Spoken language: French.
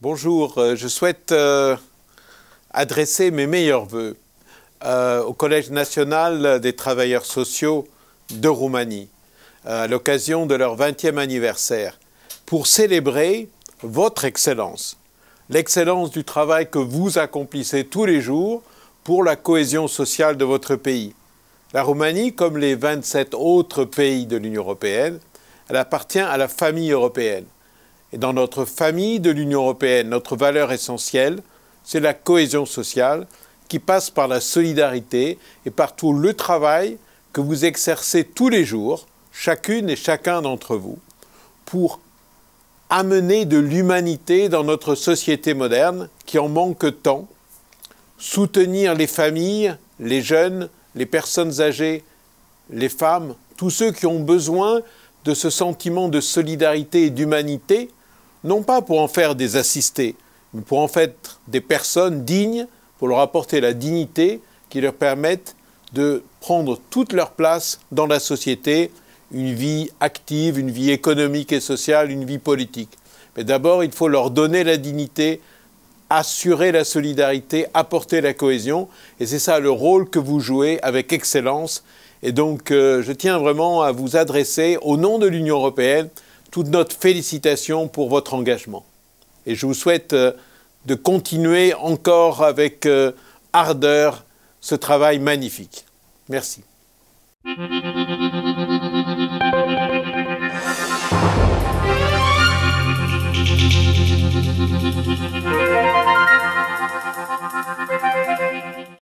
Bonjour, euh, je souhaite euh, adresser mes meilleurs voeux euh, au Collège national des travailleurs sociaux de Roumanie à l'occasion de leur 20e anniversaire pour célébrer votre excellence, l'excellence du travail que vous accomplissez tous les jours pour la cohésion sociale de votre pays. La Roumanie, comme les 27 autres pays de l'Union européenne, elle appartient à la famille européenne. Et dans notre famille de l'Union européenne, notre valeur essentielle, c'est la cohésion sociale qui passe par la solidarité et par tout le travail que vous exercez tous les jours, chacune et chacun d'entre vous, pour amener de l'humanité dans notre société moderne qui en manque tant, soutenir les familles, les jeunes, les personnes âgées, les femmes, tous ceux qui ont besoin de ce sentiment de solidarité et d'humanité non pas pour en faire des assistés, mais pour en faire des personnes dignes, pour leur apporter la dignité qui leur permette de prendre toute leur place dans la société, une vie active, une vie économique et sociale, une vie politique. Mais d'abord, il faut leur donner la dignité, assurer la solidarité, apporter la cohésion, et c'est ça le rôle que vous jouez avec excellence. Et donc, euh, je tiens vraiment à vous adresser au nom de l'Union européenne toute notre félicitation pour votre engagement. Et je vous souhaite euh, de continuer encore avec euh, ardeur ce travail magnifique. Merci.